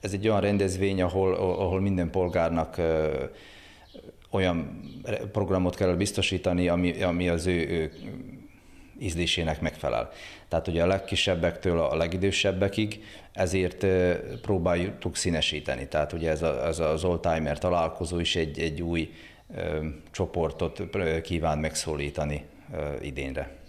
Ez egy olyan rendezvény, ahol, ahol minden polgárnak olyan programot kell biztosítani, ami, ami az ő, ő ízlésének megfelel. Tehát ugye a legkisebbektől a legidősebbekig, ezért próbáljuk színesíteni. Tehát ugye ez, a, ez az oldtimer találkozó is egy, egy új ö, csoportot kíván megszólítani ö, idénre.